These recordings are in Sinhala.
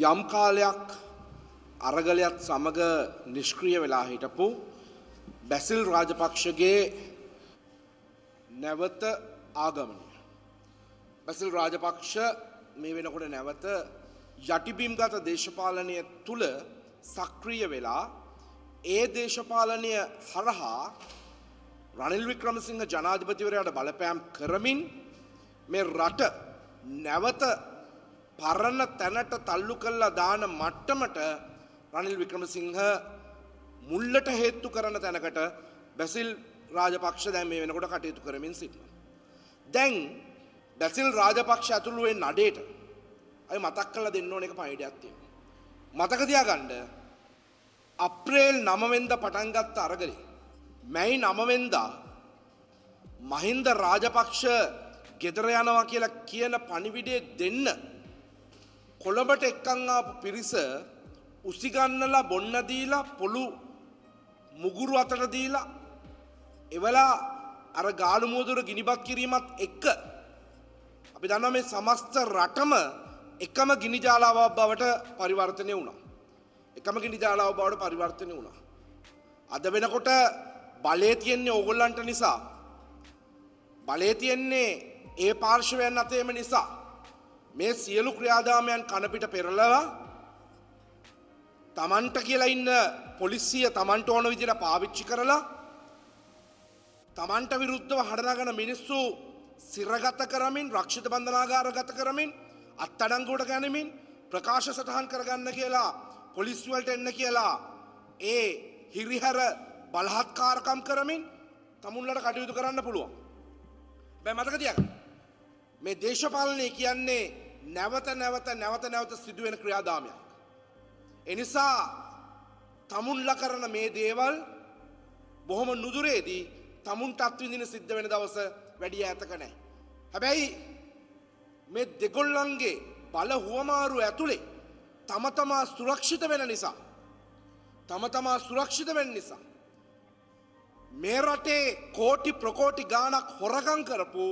යම් කාලයක් අරගලයත් සමග නිෂ්ක්‍රිය වෙලා හිටපු බැසිල් රාජපක්ෂගේ නැවත ආගමනය. බැසිල් රාජපක්ෂ මේ වෙනකොට නැවත යටිබිම්ගත දේශපාලනය තුළ සක්‍රිය වෙලා ඒ දේශපාලනය හරහා රනිල් වික්‍රමසිංහ ජනාධිපතිවරයාට බලපෑම් කරමින් මේ රට නැවත පරණ තැනට තල්ලු කල්ලා දාන මට්ටමට රනිල් වික්‍රමසිංහ මුල්ලට හේත්තු කරන තැනකට බැසිල් රාජපක්ෂ දැන් මේ වෙනකොට කටයුතු කරමින් සිටිනවා. දැන් බැසිල් රාජපක්ෂ ඇතුළු වෙන නඩේට අය මතක් කරලා දෙන්න ඕන එක පණිඩයක් තියෙනවා. මතක තියාගන්න අප්‍රේල් 9 වෙනිදා පටන් ගත්ත අරගලේ මැයි 9 වෙනිදා මහින්ද රාජපක්ෂ ගෙදර යනවා කියලා කියන පණිවිඩය දෙන්න කොළඹට එක්කන් ආපු පිරිස උසිගන්නලා බොන්න දීලා පොළු මුගුරු අතට දීලා එවලා අර ගාලු මෝදුර ගිනිපත් කිරීමත් එක්ක අපි දන්නවා මේ සමස්ත රටම එකම ගිනි ජාලාවක් බවට පරිවර්තනය වුණා. එකම ගිනි ජාලාවක් බවට පරිවර්තනය වුණා. අද වෙනකොට බලය තියෙන්නේ ඕගොල්ලන්ට නිසා. බලය තියෙන්නේ ඒ පාර්ශවයන් අතේම නිසා. මේ සියලු ක්‍රියාදාමයන් කණපිට පෙරලලා තමන්ට කියලා ඉන්න පොලිස්සිය තමන්ට ඕන විදිර පාවිච්චි කරලා තමන්ට විරුද්ධව හඩනාගන මිනිස්සු සිරගත කරමින් රක්ෂිත බන්ධනාගාර ගත කරමින් අත්තඩංගුවට ගැනමින් ප්‍රකාශ සටහන් කරගන්න කියලා පොලිස්වලට එන්න කියලා ඒ හිරිහැර බලහත්කාරකම් කරමින් තමුන්ලට කටයුතු කරන්න පුළුවන්. බැ මතක තියක්. මේ දේශපාලනය කියන්නේ නැවත නැවත නැවත නැවත සිදුවෙන ක්‍රියාදාමයක්. එනිසා තමුන්ල කරන මේ දේවල් බොහොම නුදුරේදී තමුන් තත්විඳින සිද්ධ වෙන දවස වැඩිය ඇතක නෑ. හැබැයි මේ දෙගොල්ලන්ගේ බල හුවමාරු ඇතුළේ තම තමා සුරක්ෂිත වෙන නිසා තම තමා සුරක්ෂිත වෙන නිසා මේ රටේ කෝටි ප්‍රකෝටි ගාණක් හොරගම් කරපු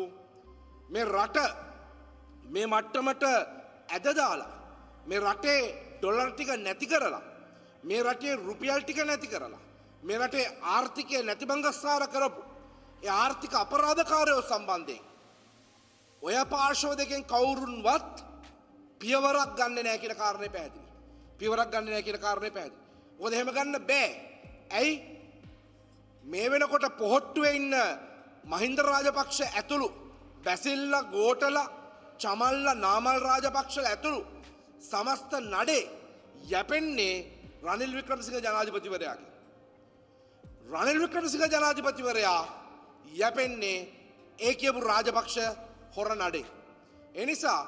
මේ රට මේ මට්ටමට ඇදදාලා මේ රටේ ඩොලර් ටික නැති කරලා මේ රටේ රුපියල් ටික නැති කරලා මේ රටේ ආර්ථිකය නැතිබංගස්සාර කරපු ඒ ආර්ථික අපරාධකාරයෝ සම්බන්ධයෙන් ඔය පාර්ශව දෙකෙන් කවුරුන්වත් පියවරක් ගන්න නෑ කියන කාරණය පැහැදිලි. පියවරක් ගන්න නෑ කියන කාරණය පැහැදිලි. මොකද එහෙම ගන්න බෑ. ඇයි මේ වෙනකොට පොහොට්ටුවේ ඉන්න මහින්ද රාජපක්ෂ ඇතුළු වැසිල්ල ගෝටල චමල්ල නාමල් රාජපක්ෂල ඇතුළු සමස්ත නඩේ යැපෙන්නේ රනිල් වික්‍රමසිංහ ජනාධිපතිවරයාකි. රනිල් වික්‍රමසිංහ ජනාධිපතිවරයා යැපෙන්නේ ඒ කියපු රාජපක්ෂ හොර නඩේ. එනිසා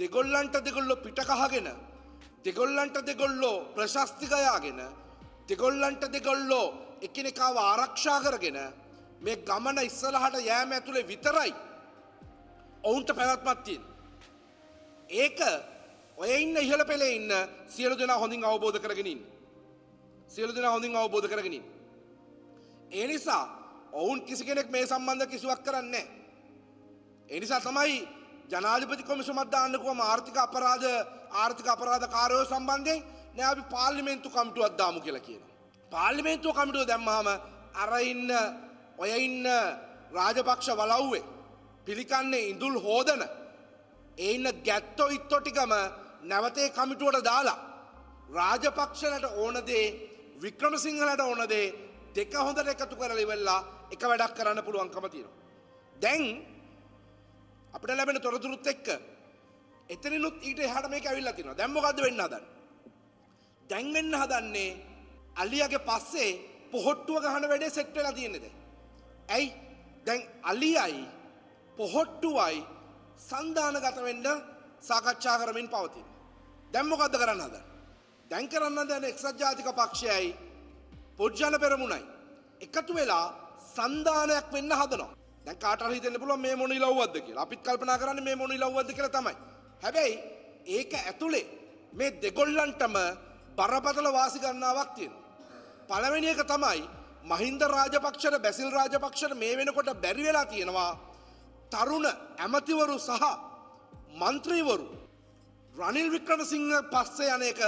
දෙගොල්ලන්ට දෙගොල්ලො පිටකහගෙන දෙගොල්ලන්ට දෙගොල්ලෝ ප්‍රශස්තිකයාගෙන දෙගොල්ලන්ට දෙගොල්ලෝ එකනෙකාව ආරක්ෂා කරගෙන මේ ගමන ඉස්සලහට යෑම ඇතුළේ විතරයි ඔවුන්ට පැවැත්මක් තියෙන. ඒක ඔය ඉන්න ඉහළ පෙළේ ඉන්න සියලු දෙනා හොඳින් අවබෝධ කරගෙන ඉන්න. සියලු දෙනා හොඳින් අවබෝධ කරගෙන ඉන්න. ඒ නිසා ඔවුන් කිසි කෙනෙක් මේ සම්බන්ධ කිසිවක් කරන්නේ නැහැ. ඒ නිසා තමයි ජනාධිපති කොමිසමක් දාන්නකෝම ආර්ථික අපරාධ ආර්ථික අපරාධකාරයෝ සම්බන්ධයෙන් නෑ අපි පාර්ලිමේන්තු කමිටුවක් දාමු කියලා කියනවා. පාර්ලිමේන්තුව කමිටුව දැම්මහම අර ඉන්න ඔය ඉන්න රාජපක්ෂ වලව්වේ පිළිකන්නේ ඉඳුල් හෝදන ඒ ඉන්න ගැත්තෝ ඉත්තෝ ටිකම නැවතේ කමිටුවට දාලා රාජපක්ෂලට ඕන දේ වික්‍රමසිංහලට ඕන දේ දෙක හොඳට එකතු කරලා ඉවරලා එක වැඩක් කරන්න පුළුවන්කම තියෙනවා. දැන් අපිට ලැබෙන තොරතුරුත් එක්ක එතනිනුත් ඊට එහාට මේක ඇවිල්ලා තියෙනවා. දැන් මොකද්ද වෙන්න හදන්නේ? දැන් වෙන්න හදන්නේ අලියාගේ පස්සේ පොහොට්ටුව ගහන වැඩේ සෙට් වෙලා තියෙන්නේ දැන්. ඇයි? දැන් අලියයි පොහොට්ටුවයි සන්ධානගතවෙන්න සාකච්ඡා කරමින් පවතින්. දැම්මොකක්ද කරන්න හද. දැන් කරන්න දැන එක්සත් ජාතික පක්ෂයයි පුද්ජල පෙරමුණයි. එකතු වෙලා සන්ධානයක් වෙන්න හදනවා දැන් කාට හිතෙන්න පුළුවන් මේ මොන ඉලව්වක්ද කියලා. අපිත් කල්පනා කරන්නේ මේ මොන ඉලව්වක්ද කියලා තමයි. හැබැයි ඒක ඇතුලේ මේ දෙගොල්ලන්ටම බරපතල වාසි ගන්නාවක් තියෙනවා. පළවෙනි එක තමයි මහින්ද රාජපක්ෂට බැසිල් රාජපක්ෂට මේ වෙනකොට බැරි වෙලා තියෙනවා තරුණ ඇමතිවරු සහ මන්ත්‍රීවරු රනිල් වික්‍රමසිංහ පස්සේ යන එක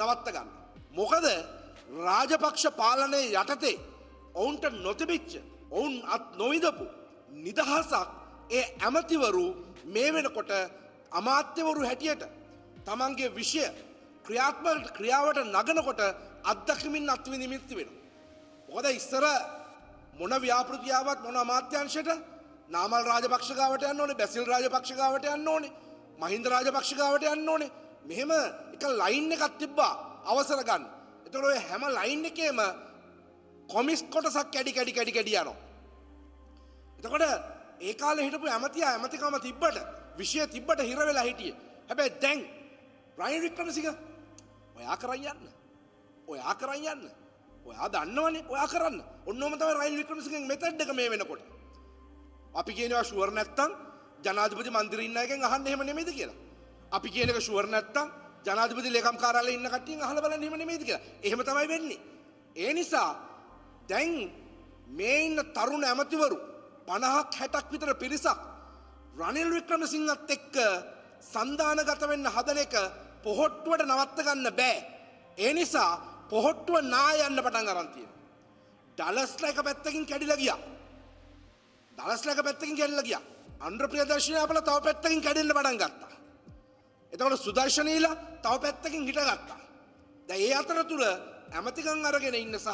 නවත්ත ගන්න. මොකද රාජපක්ෂ පාලනය යටතේ ඔවුන්ට නොතිබිච්ච ඔවුන් අත් නොවිදපු නිදහසක් ඒ ඇමතිවරු මේ වෙනකොට අමාත්‍යවරු හැටියට තමන්ගේ විෂය ක්‍රියාත්මට ක්‍රියාවට නගනකොට අත්දකිමින් අත්වි නිමිත්ති වෙන. හොද ඉස්සර මොන ව්‍යාපෘතියාවත් මොන අමාත්‍යංශයට නාමල් රාජපක්ෂගාවට යන්න ඕනේ බැසිල් රාජපක්ෂගාවට යන්න ඕනේ මහින්ද රාජපක්ෂගාවට යන්න ඕනේ මෙහෙම එක ලයින් එකක් තිබ්බා අවසර ගන්න. එතකොට ඔය හැම ලයින් එකේම කොමිස් කොටසක් කැඩි කැඩි කැඩි කැඩි යනවා. එතකොට ඒ කාලේ හිටපු ඇමතියා ඇමතිකම තිබ්බට විෂය තිබ්බට හිර වෙලා හිටියේ. හැබැයි දැන් රයින් වික්‍රමසිංහ ඔයා කරන් යන්න. ඔයා කරන් යන්න. ඔයා දන්නවනේ ඔයා කරන්න. ඔන්නෝම තමයි රයින් වික්‍රමසිංහගේ මෙතඩ් එක මේ වෙනකොට. අපි කියනවා ෂුවර් නැත්තම් ජනාධිපති මන්දිරේ ඉන්න අයගෙන් අහන්න එහෙම නෙමෙයිද කියලා. අපි කියන එක ෂුවර් නැත්තම් ජනාධිපති ලේකම් කාර්යාලයේ ඉන්න කට්ටියන් අහලා බලන්න එහෙම නෙමෙයිද කියලා. එහෙම තමයි වෙන්නේ. ඒ නිසා දැන් මේ ඉන්න තරුණ ඇමතිවරු 50ක් 60ක් විතර පිරිසක් රනිල් වික්‍රමසිංහත් එක්ක සන්දානගත වෙන්න හදන එක පොහොට්ටුවට නවත්ත ගන්න බෑ. ඒ නිසා පොහොට්ටුව නා යන්න පටන් අරන් තියෙනවා. ඩලස්ලා එක පැත්තකින් කැඩිලා ගියා. දවස්ලක පැත්තකින් කැඩිලා ගියා. අනුර ප්‍රියදර්ශනී අපල තව පැත්තකින් කැඩෙන්න පටන් ගත්තා. එතකොට සුදර්ශනීලා තව පැත්තකින් හිටගත්තා. දැන් ඒ අතරතුර ඇමතිකම් අරගෙන ඉන්න සහ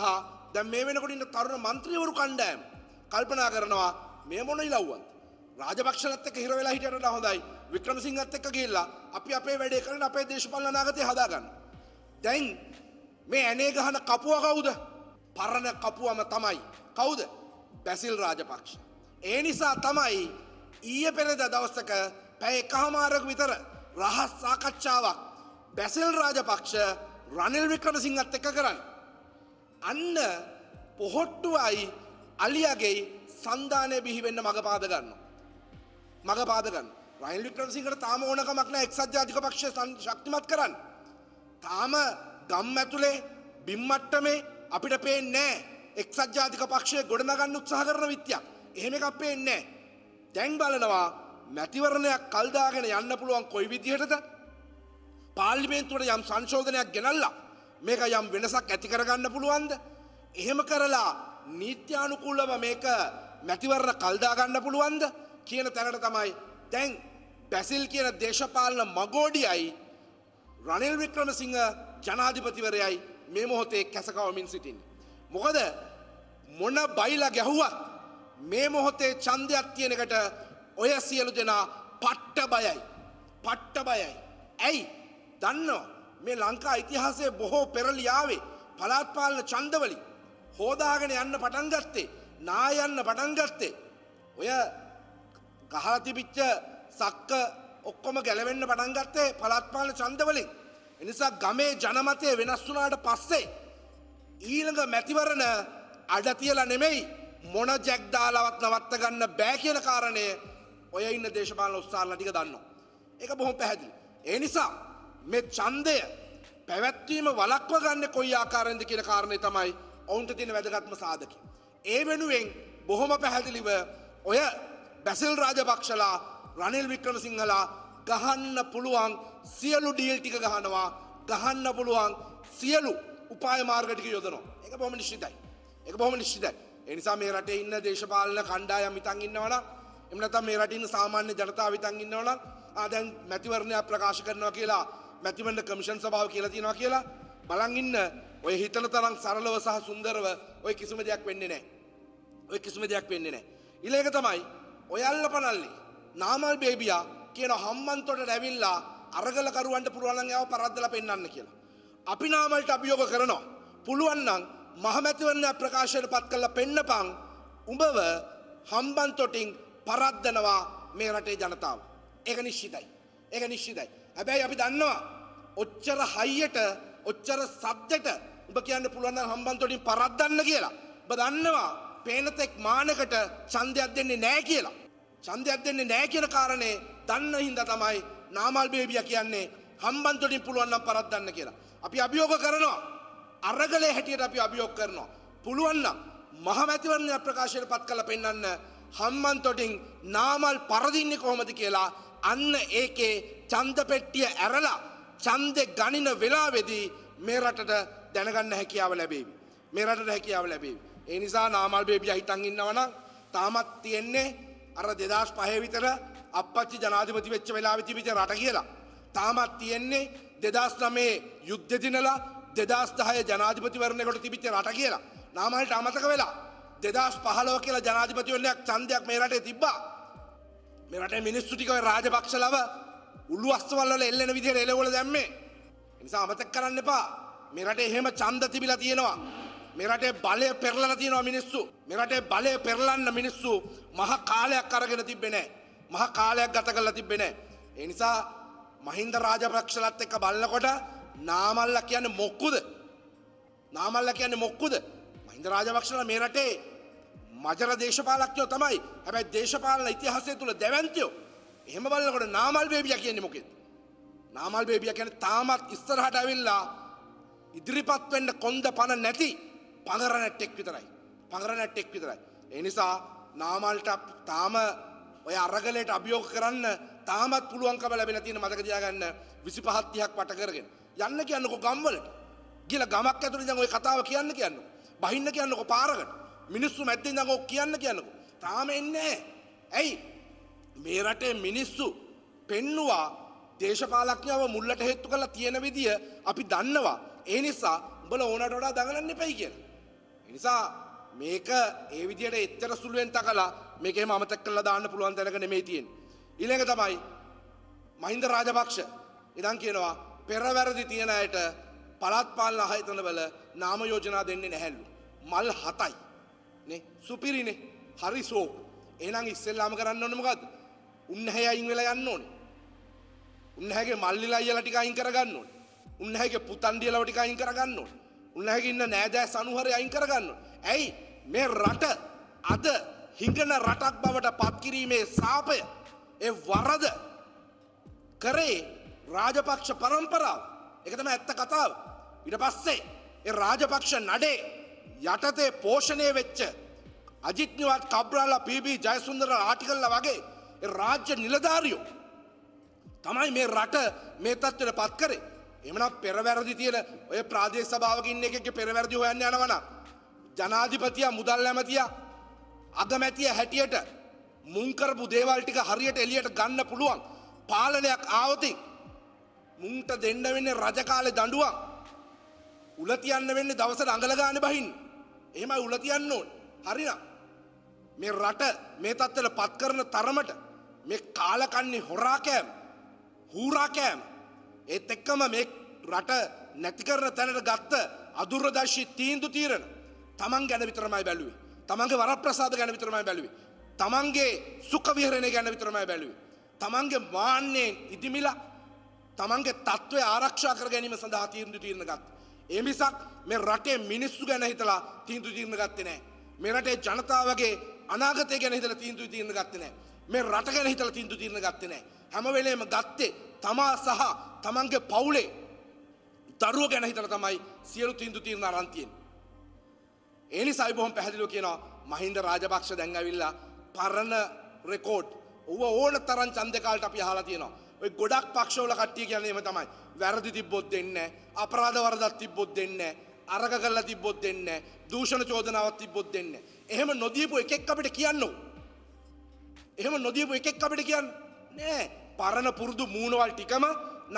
දැන් මේ වෙනකොට ඉන්න තරුණ മന്ത്രിවරු කණ්ඩායම කල්පනා කරනවා මේ මොන ඉලව්වද? රාජපක්ෂලත් එක්ක හිර වෙලා හිටියට වඩා හොඳයි වික්‍රමසිංහත් එක්ක ගිහිල්ලා අපි අපේ වැඩේ කරන අපේ දේශපාලන අනාගතය හදාගන්න. දැන් මේ ඇනේ ගහන කපුවා කවුද? පරණ කපුවම තමයි. කවුද? බැසිල් රාජපක්ෂ. ඒ නිසා තමයි ඊය පෙරද දවස්සක පැය එකහමාරක විතර රහස් සාකච්ඡාවක් බැසල් රාජපක්ෂ රනිල් වික්‍රමසිංහත් එක්ක කරන්න. අන්න පොහොට්ටුවයි අලියගේ සන්ධානය බිහිවෙන්න මඟ පාද ගන්න. මඟ පාදගන්න රයිල් වික්‍රමසිංහට තාම ඕනකමක් නෑ එක්සත් ජාතික පක්ෂ ශක්තිමත් කරන්න. තාම ගම් ඇතුලේ බිම්මට්ටමේ අපිට පේන්නේ නෑ එක්සත් ජාතික පක්ෂය ගොඩනගන්න උත්සාහ කරන විත්‍යක්. එහෙම එකක් පේන්නේ දැන් බලනවා මැතිවරණයක් කල්දාගෙන යන්න පුළුවන් කොයි විදිහටද පාර්ලිමේන්තුවට යම් සංශෝධනයක් ගෙනල්ලා මේක යම් වෙනසක් ඇති කරගන්න පුළුවන්ද එහෙම කරලා නීත්‍යානුකූලව මේක මැතිවරණ කල්දා ගන්න පුළුවන්ද කියන තැනට තමයි දැන් බැසිල් කියන දේශපාලන මගෝඩියයි රනිල් වික්‍රමසිංහ ජනාධිපතිවරයයි මේ මොහොතේ කැසකවමින් සිටින්නේ. මොකද මොන බයිලා ගැහුවත් මේ මොහොතේ ඡන්දයක් තියෙනකට ඔය සියලු දෙනා පට්ට බයයි. පට්ට බයයි. ඇයි? දන්නෝ මේ ලංකා ඉතිහාසයේ බොහෝ පෙරලි ආවේ පළාත් පාලන ඡන්දවලින් හොදාගෙන යන්න පටන් ගත්තේ, නා යන්න පටන් ගත්තේ. ඔය ගහලා තිබිච්ච සක්ක ඔක්කොම ගැලවෙන්න පටන් ගත්තේ පළාත් පාලන ඡන්දවලින්. එනිසා ගමේ ජනමතය වෙනස් වුණාට පස්සේ ඊළඟ මැතිවරණ අඩ තියලා නෙමෙයි මොන ජැක්දාලවත් නවත්ත ගන්න බෑ කියන කාරණය ඔය ඉන්න දේශපාල උත්සාහල ටික දන්න. එක බොහොම පැහැදිලි. ඒ නිසා මේ චන්දය පැවැත්වීම වලක්ව ගන්න කොයි ආකාරෙන්ද කියන කාරණය තමයි ඔවුන්ට තියෙන වැදගත්ම සාධක. ඒ වෙනුවෙන් බොහොම පැහැදිලිව ඔය බැසිල් රාජපක්ෂලා රනිල් වික්‍රමසිංහලා ගහන්න පුළුවන් සියලු ඩීල් ටික ගහනවා ගහන්න පුළුවන් සියලු උපාය මාර්ග ටික යොදනවා. ඒක බොහොම නිශ්චිතයි. ඒක බොහොම නිශ්චිතයි. එනිසා මේ රටේ ඉන්න දේශපාලන කණ්ඩායම් ඉතින් ඉන්නවනම් එහෙම නැත්නම් මේ රටේ ඉන්න සාමාන්‍ය ජනතාව ඉතින් ඉන්නවනම් ආ දැන් මැතිවරණයක් ප්‍රකාශ කරනවා කියලා මැතිවරණ කමිෂන් සභාව කියලා තියෙනවා කියලා බලන් ඉන්න ඔය හිතන තරම් සරලව සහ සුන්දරව ඔය කිසිම දෙයක් වෙන්නේ නැහැ. ඔය කිසිම දෙයක් වෙන්නේ නැහැ. ඊළඟ තමයි ඔයල්ල පනල්ලි නාමල් බේබියා කියන හම්මන්තොට රැවිල්ලා අරගලකරුවන්ට පුළුවන් නම් ඒව පරද්දලා පෙන්වන්න කියලා. අපි නාමල්ට අභියෝග කරනවා. පුළුවන් නම් මහමැතිවරණයක් ප්‍රකාශයට පත් කරලා පෙන්නපං උඹව හම්බන් තොටින් පරද්දනවා මේ රටේ ජනතාව. ඒක නිශ්චිතයි. ඒක නිශ්චිතයි. හැබැයි අපි දන්නවා ඔච්චර හයියට ඔච්චර සද්දට උඹ කියන්න පුළුවන් නම් හම්බන් තොටින් පරද්දන්න කියලා. උඹ දන්නවා පේනතෙක් මානකට ඡන්දයක් දෙන්නේ නැහැ කියලා. ඡන්දයක් දෙන්නේ නැහැ කියන කාරණේ දන්න හින්දා තමයි නාමල් බේබියා කියන්නේ හම්බන් තොටින් පුළුවන් නම් පරද්දන්න කියලා. අපි අභියෝග කරනවා අරගලේ හැටියට අපි අභියෝග කරනවා. පුළුවන් නම් මහමැතිවරණ ප්‍රකාශයට පත් කළ පෙන්වන්න හම්මන් තොටින් නාමල් පරදින්නේ කොහොමද කියලා අන්න ඒකේ ඡන්ද පෙට්ටිය ඇරලා ඡන්දෙ ගණින වෙලාවේදී මේ රටට දැනගන්න හැකියාව ලැබේවි. මේ රටට හැකියාව ලැබේවි. ඒ නිසා නාමල් බේබියා හිටන් ඉන්නවනම් තාමත් තියෙන්නේ අර 2005 විතර අපච්චි ජනාධිපති වෙච්ච වෙලාවේ තිබිච්ච රට කියලා. තාමත් තියෙන්නේ 2009 යුද්ධ දිනලා දෙදස්ථහය ජනාධිපතිවරණකොට තිබිච්ච රට කියලා නාමලට අමතක වෙලා දෙදස් පහලෝ කියලා ජනාධිපතිවරණයක් චන්දයක් මේ රටේ තිබ්බා මෙරට මිනිස්සුටිකව රාජපක්ෂ ලව උල්ලු අස්වල්ල එල්ලෙන විදිහ එලවල දැම්මේ නිසා අමතක් කරන්න එපා මෙරට එහෙම චන්ද තිබිලා තියෙනවා මෙරටේ බලය පෙරලලා තියෙනවා මිනිස්සු මෙරටේ බලය පෙරලන්න මිනිස්සු මහ කාලයක් අරගෙන තිබ්බේ නැහැ මහ කාලයක් ගත කරලා තිබ්බේ නැහැ ඒ නිසා මහින්ද රාජපක්ෂලත් එක්ක බලනකොට නාමල්ල කියන්න මොක්කුද නාමල්ල කියන්න මොක්කුද මහින්ද රාජවක්ෂණ මේ රටේ මජර දේශපාලක්යෝ තමයි හැබැයි දේශපාලන ඉතිහාසය තුළ දැවන්තයෝ එහෙම බලන්නකොට නාමල් බේබිය කියන්නේ මොකෙද නාමල් බේබිය කියන්නේ තාමත් ඉස්සරහට ඇවිල්ලා ඉදිරිපත් වෙන්න කොන්ද පණ නැති පඟර නැට්ටෙක් විතරයි පඟර නැට්ටෙක් විතරයි ඒ නිසා නාමල්ට තාම ඔය අරගලයට අභියෝග කරන්න තාමත් පුළුවන්කම ලැබෙන තියෙන මතක තියාගන්න 25ක් 30ක් වට කරගෙන යන්න කියන්නකෝ ගම්වලට ගිහලා ගමක් ඇතුළේ ඉඳන් ওই කතාව කියන්න කියන්නකෝ බහින්න කියන්නකෝ පාරකට මිනිස්සු මැද්දේ ඉඳන් ඕක කියන්න කියන්නකෝ තාම එන්නේ ඇයි මේ රටේ මිනිස්සු පෙන්නවා දේශපාලඥයව මුල්ලට හේතු කරලා තියෙන විදිය අපි දන්නවා ඒ නිසා උඹලා ඕනට වඩා දඟලන්න එපයි කියලා ඒ නිසා මේක ඒ විදියට එච්චර සුළුවෙන් තකලා මේක එහෙම අමතක කරලා දාන්න පුළුවන් තැනක නෙමෙයි තියෙන්නේ ඉළඟ තමයි මහින්ද රාජපක්ෂ ඉදන් කියනවා පෙරවැරදි තියෙන අයට පළත්පාලන අහයතනවල නාම යෝජනා දෙන්නේ නැහැල්ලු. මල් හතයි. නේ සුපිරිනේ හරි සෝක්. එහෙනම් ඉස්සෙල්ලාම කරන්න ඕනේ මොකද්ද? උන්නැහැ අයින් වෙලා යන්න ඕනේ. උන්නැහැගේ මල්ලිලා අයියලා ටික අයින් කරගන්න ඕනේ. උන්නැහැගේ පුතන්ඩියලව ටික අයින් කරගන්න ඕනේ. උන්නැහැගේ ඉන්න නෑදෑ සනුහරේ අයින් කරගන්න ඕනේ. ඇයි මේ රට අද හිඟන රටක් බවට පත්කිරීමේ සාපය ඒ වරද කරේ රාජපක්ෂ පරම්පරාව එකතම ඇත්ත කතාව ඉට පස්සේ ඒ රාජපක්ෂ නඩේ යටතේ පෝෂණය වෙච්ච අජිත්නිවත් කබ්‍රාලා පිබී ජයසුන්දර ආටිකල්ල වගේ රාජ්‍ය නිලධාරියෝ තමයි මේ රට මේ තත්වට පත් කරේ එමනක් පෙරවැරදි තියෙන ඔය ප්‍රාදේ සභාවකින්න එකක පෙරවැරදි හොයන්න යනවන ජනාධිපතියා මුදල් ඇමතියා අගමැතිය හැටියට මුංකරපු දේවල් ටික හරියට එලියට ගන්න පුළුවන් පාලනයක් ආවතින් මුන්ට දෙන්න වෙන්නේ රජකාලේ දඬුවම් උල තියන්න වෙන්නේ දවසට අඟල ගන්න බහින්න එහෙමයි උල තියන්න ඕන හරිනම් මේ රට මේ තත්ත්වෙට පත් කරන තරමට මේ කාලකන්නේ හොරා කෑම හූරා කෑම ඒත් එක්කම මේ රට නැති කරන තැනට ගත්ත අදුරදර්ශී තීන්දුව తీරන තමන් ගැන විතරමයි බැලුවේ තමන්ගේ වරප්‍රසාද ගැන විතරමයි බැලුවේ තමන්ගේ සුඛ විහරණය ගැන විතරමයි බැලුවේ. තමන්ගේ මාන්නයෙන් ඉදිමිලා තමන්ගේ තත්ත්වය ආරක්ෂා කර ගැනීම සඳහා තීන්දුව తీරන ගත්තා. ඒ මිසක් මේ රටේ මිනිස්සු ගැන හිතලා තීන්දුව తీරන ගත්තේ නැහැ. මේ රටේ ජනතාවගේ අනාගතය ගැන හිතලා තීන්දුව తీරන ගත්තේ නැහැ. මේ රට ගැන හිතලා තීන්දුව తీරන ගත්තේ නැහැ. හැම වෙලේම ගත්තේ තමා සහ තමන්ගේ පවුලේ දරුවෝ ගැන හිතලා තමයි සියලු තීන්දුව తీරන අරන් තියෙන්නේ. ඒ නිසායි බොහොම පැහැදිලිව කියනවා මහින්ද රාජපක්ෂ දැන් ඇවිල්ලා පරණ රෙකෝඩ් ඔව ඕන තරන් චන්දකාලට අපි හලා තියෙනවා ඔය ගොඩක් පක්ෂවල කට්ටිය කියන්නේම තමයි වැරදි තිබ්බොත් දෙන්න අපරාධ වරදක් තිබ්බොත් දෙන්න අරග කරලා තිබ්බොත් දෙන්න දූෂණ චෝදනාවක් තිබ්බොත් දෙන්න එහෙම නොදීපු එකෙක් අපිට කියන්නෝ එහෙම නොදීපු එකෙක් අපිට කියන්න නෑ පරණ පුරුදු මූණවල් ටිකම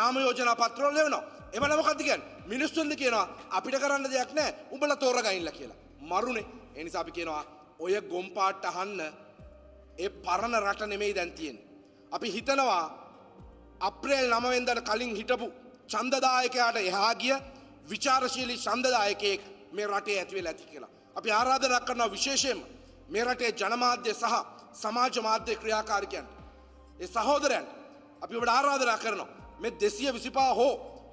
නාම යෝජනා පත්‍රවල ලැබෙනවා එවනම් මොකද්ද කියන්නේ මිනිස්සුන්ද කියනවා අපිට කරන්න දෙයක් නෑ උඹලා තෝරගනින්න කියලා මරුනේ ඒ නිසා අපි කියනවා ඔය ගොම්පාට්ට අහන්න ඒ පරණ රට නෙමෙයි දැන් තියෙන්නේ. අපි හිතනවා අප්‍රේල් 9 වෙනිදාට කලින් හිටපු ඡන්දදායකයාට එහා ගිය විචාරශීලී ඡන්දදායකයෙක් මේ රටේ ඇති වෙලා ඇති කියලා. අපි ආරාධනා කරනවා විශේෂයෙන්ම මේ රටේ ජනමාධ්‍ය සහ සමාජ මාධ්‍ය ක්‍රියාකාරිකයන්ට ඒ සහෝදරයන්ට අපි ඔබට ආරාධනා කරනවා මේ 225 හෝ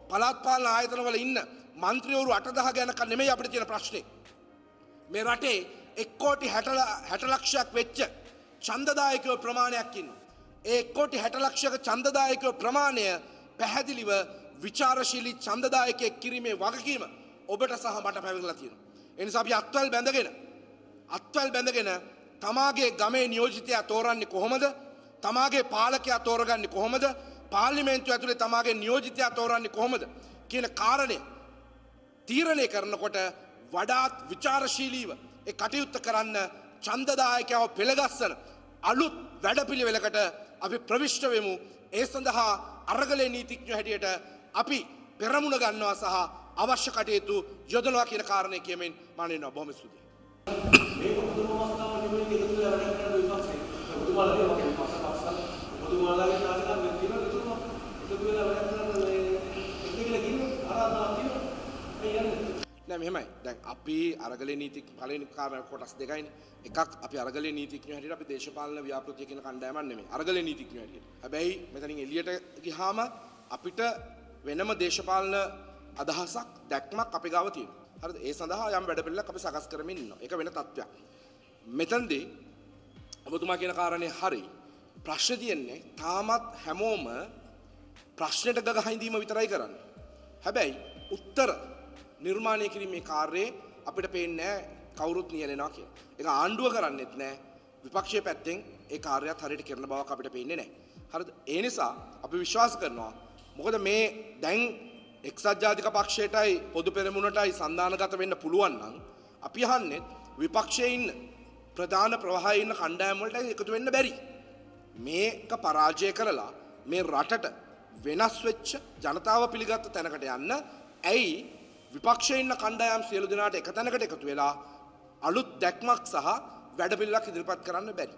පළාත් පාලන ආයතනවල ඉන්න മന്ത്രിවරු 8000 ගැනක නෙමෙයි අපිට තියෙන ප්‍රශ්නේ. මේ රටේ 1 කෝටි 60 ලක්ෂයක් වෙච්ච චන්දදායකව ප්‍රමාණයක් ඉන්න. ඒ කොටි හැටලක්ෂක චන්දදායකව ප්‍රමාණය පැහැදිලිව විචාරශීලි චන්දදායකය කිරීමේ වගකීම ඔබට සහ මට පැවිදිලා තියෙනවා. එනිසා අපි අත්වල් බැඳගෙන අත්වල් බැඳගෙන තමාගේ ගමේ නියෝජිතයා තෝරන්නේ කොහොමද? තමාගේ පාලකයා තෝරගන්නේ කොහොමද? පාර්ලිමේන්තුව ඇතුලේ තමාගේ නියෝජිතයා තෝරන්නේ කොහොමද කියන කාරණය තීරණය කරනකොට වඩාත් විචාරශීලීව ඒ කටයුත්ත කරන්න චන්දදායකයව පෙළගස්සන අලුත් වැඩපිළිවෙලකට අපි ප්‍රවිශ්ට වෙමු ඒ සඳහා අරගලේ නීතිඥ හැටියට අපි පෙරමුණ ගන්නවා සහ අවශ්‍ය කටයුතු යොදනවා කියන කාරණය කියමින් මනනවා බොහොම ස්තුතියි. මේ නෑ මෙහෙමයි. දැන් අපි අරගලේ නීති පළවෙනි කාරණා කොටස් දෙකයිනේ. එකක් අපි අරගලේ නීතිඥයෝ හැටියට අපි දේශපාලන ව්‍යාපෘතිය කියන කණ්ඩායමක් නෙමෙයි. අරගලේ නීතිඥයෝ හැටියට. හැබැයි මෙතනින් එළියට ගියාම අපිට වෙනම දේශපාලන අදහසක් දැක්මක් අපි ගාව තියෙනවා. හරිද? ඒ සඳහා යම් වැඩ පිළිලක් අපි සකස් කරමින් ඉන්නවා. ඒක වෙන තත්වයක්. මෙතනදී ඔබතුමා කියන කාරණේ හරි. ප්‍රශ්න තියෙන්නේ තාමත් හැමෝම ප්‍රශ්නයට ගගහින්දීම විතරයි කරන්නේ. හැබැයි උත්තර නිර්මාණය කිරීමේ කාර්යයේ අපිට පේන්නේ කවුරුත් නියැලෙනවා කියලා. ඒක ආණ්ඩුව කරන්නෙත් නෑ. විපක්ෂයේ පැත්තෙන් ඒ කාර්යයත් හරියට කරන බවක් අපිට පේන්නේ නෑ. හරිද? ඒ නිසා අපි විශ්වාස කරනවා මොකද මේ දැන් එක්සත් ජාතික පක්ෂයටයි පොදු පෙරමුණටයි සන්ධානගත වෙන්න පුළුවන් නම් අපි අහන්නේ විපක්ෂයේ ඉන්න ප්‍රධාන ප්‍රවාහයේ ඉන්න කණ්ඩායම් වලට එකතු වෙන්න බැරි. මේක පරාජය කරලා මේ රටට වෙනස් වෙච්ච ජනතාව පිළිගත් තැනකට යන්න ඇයි විපක්ෂයේ ඉන්න කණ්ඩායම් සියලු දෙනාට එක තැනකට එකතු වෙලා අලුත් දැක්මක් සහ වැඩපිළිවෙලක් ඉදිරිපත් කරන්න බැරි.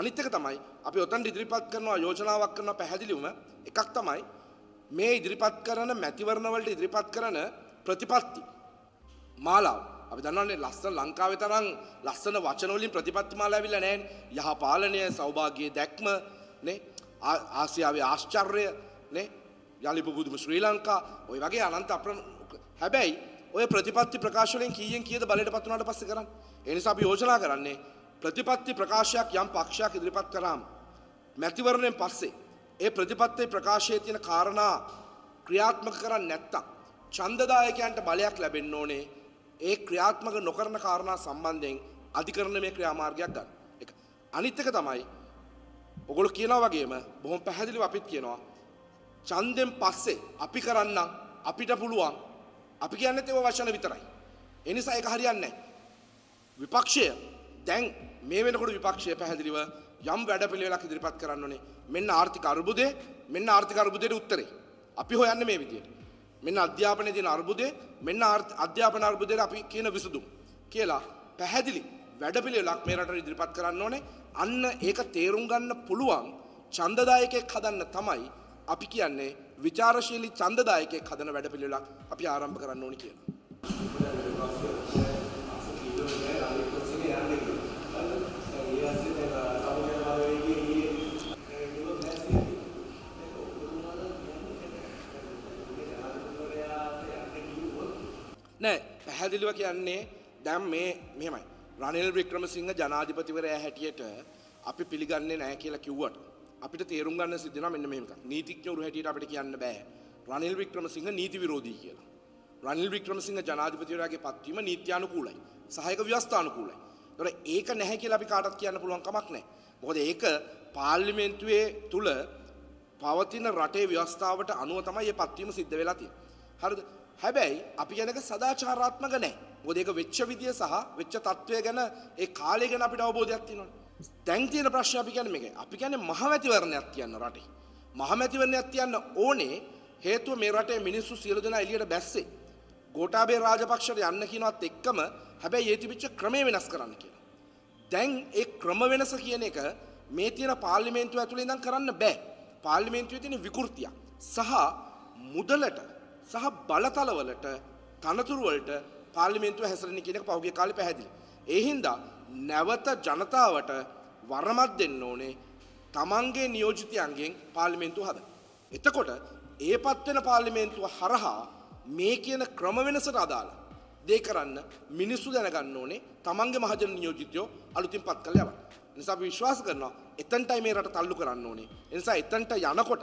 අනිත් එක තමයි අපි ඔතන ඉදිරිපත් කරනවා යෝජනාවක් කරනවා පැහැදිලිවම එකක් තමයි මේ ඉදිරිපත් කරන මැතිවරණ වලට ඉදිරිපත් කරන ප්‍රතිපත්ති මාලාව අපි දන්නවන්නේ ලස්සන ලංකාවේ තරම් ලස්සන වචන වලින් ප්‍රතිපත්ති මාලා ඇවිල්ලා නැහැ යහපාලනය සෞභාග්‍යයේ දැක්ම නේ ආසියාවේ ආශ්චර්ය නේ යලිපු බුදුම ශ්‍රී ලංකා ওই වගේ අනන්ත අප්‍රම හැබැයි ඔය ප්‍රතිපත්ති ප්‍රකාශ වලින් කීයෙන් කීයද බලයට පත් වුණාට පස්සේ කරන්නේ. ඒ නිසා අපි යෝජනා කරන්නේ ප්‍රතිපත්ති ප්‍රකාශයක් යම් පක්ෂයක් ඉදිරිපත් කරාම මැතිවරණයෙන් පස්සේ ඒ ප්‍රතිපත්ති ප්‍රකාශයේ තියෙන කාරණා ක්‍රියාත්මක කරන්නේ නැත්තම් ඡන්දදායකයන්ට බලයක් ලැබෙන්න ඕනේ. ඒ ක්‍රියාත්මක නොකරන කාරණා සම්බන්ධයෙන් අධිකරණමය ක්‍රියාමාර්ගයක් ගන්න. එක. අනිත් එක තමයි ඔගොල්ලෝ කියනවා වගේම බොහොම පැහැදිලිව අපිත් කියනවා ඡන්දෙන් පස්සේ අපි කරන්න අපිට පුළුවන් අපි කියන්නේ ඒව වචන විතරයි. ඒ නිසා ඒක හරියන්නේ නැහැ. විපක්ෂය දැන් මේ වෙනකොට විපක්ෂය පැහැදිලිව යම් වැඩපිළිවෙලක් ඉදිරිපත් කරන්න ඕනේ. මෙන්න ආර්ථික අර්බුදේ, මෙන්න ආර්ථික අර්බුදයට උත්තරේ. අපි හොයන්නේ මේ විදියට. මෙන්න අධ්‍යාපනයේ තියෙන අර්බුදේ, මෙන්න අධ්‍යාපන අර්බුදයට අපි කියන විසඳුම් කියලා පැහැදිලි වැඩපිළිවෙලක් මේ රටට ඉදිරිපත් කරන්න ඕනේ. අන්න ඒක තේරුම් ගන්න පුළුවන් ඡන්දදායකෙක් හදන්න තමයි අපි කියන්නේ විචාරශීලි ඡන්දදායකයෙක් හදන වැඩපිළිවෙලක් අපි ආරම්භ කරන්න ඕනි කියලා. නෑ පැහැදිලිව කියන්නේ දැන් මේ මෙහෙමයි රනිල් වික්‍රමසිංහ ජනාධිපතිවරයා හැටියට අපි පිළිගන්නේ නැහැ කියලා කිව්වට අපිට තේරුම් ගන්න සිද්ධ වෙනවා මෙන්න මෙහෙම එකක්. නීතිඥවරු හැටියට අපිට කියන්න බෑ. රනිල් වික්‍රමසිංහ නීති විරෝධී කියලා. රනිල් වික්‍රමසිංහ ජනාධිපතිවරයාගේ පත්වීම නීත්‍යානුකූලයි. සහායක ව්‍යවස්ථානුකූලයි. ඒතොර ඒක නැහැ කියලා අපි කාටවත් කියන්න පුළුවන් කමක් නැහැ. මොකද ඒක පාර්ලිමේන්තුවේ තුල පවතින රටේ ව්‍යවස්ථාවට අනුව තමයි මේ පත්වීම සිද්ධ වෙලා තියෙන්නේ. හරිද? හැබැයි අපි කියනක සදාචාරාත්මක නැහැ. මොකද ඒක වෙච්ච විදිය සහ වෙච්ච తත්වය ගැන ඒ කාලය ගැන අපිට අවබෝධයක් තියෙනවා. දැන් තියෙන ප්‍රශ්නේ අපි කියන්නේ මේක. අපි කියන්නේ මහමැතිවරණයක් තියන්න රටේ. මහමැතිවරණයක් තියන්න ඕනේ හේතුව මේ රටේ මිනිස්සු සියලු දෙනා එළියට බැස්සේ. ගෝඨාභය රාජපක්ෂට යන්න කියනවත් එක්කම හැබැයි ඒ තිබිච්ච ක්‍රමය වෙනස් කරන්න කියලා. දැන් ඒ ක්‍රම වෙනස කියන එක මේ තියෙන පාර්ලිමේන්තුව ඇතුළේ ඉඳන් කරන්න බෑ. පාර්ලිමේන්තුවේ තියෙන විකෘතිය සහ මුදලට සහ බලතලවලට තනතුරු වලට පාර්ලිමේන්තුව හැසිරෙන්නේ කියන එක පහුගිය කාලේ පැහැදිලි. ඒ හින්දා නැවත ජනතාවට වරමක් දෙන්න ඕනේ තමන්ගේ නියෝජිතයන්ගෙන් පාර්ලිමේන්තුව හද. එතකොට ඒ පත්වෙන පාර්ලිමේන්තුව හරහා මේ කියන ක්‍රම වෙනසට අදාළ දේ කරන්න මිනිස්සු දැනගන්න ඕනේ තමන්ගේ මහජන නියෝජිතයෝ අලුතින් පත් කළ යවන්න. නිසා අපි විශ්වාස කරනවා එතනටයි මේ රට තල්ලු කරන්න ඕනේ. ඒ නිසා එතනට යනකොට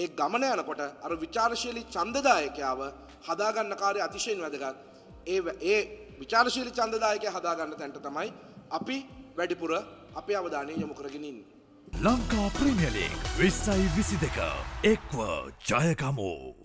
ඒ ගමන යනකොට අර ਵਿਚාරශීලී ඡන්දදායකයාව හදාගන්න කාර්ය අතිශයින් වැදගත්. ඒ ඒ විචාරශීලි චන්දදායක හදාගන්න තැන්ට තමයි අපි වැඩිපුර අපේ අවධානය යොමු කරගෙනින්. ලංකා ප්‍රමියලෙක් විස්සයි විසි දෙක එක්ව ජයකමෝ.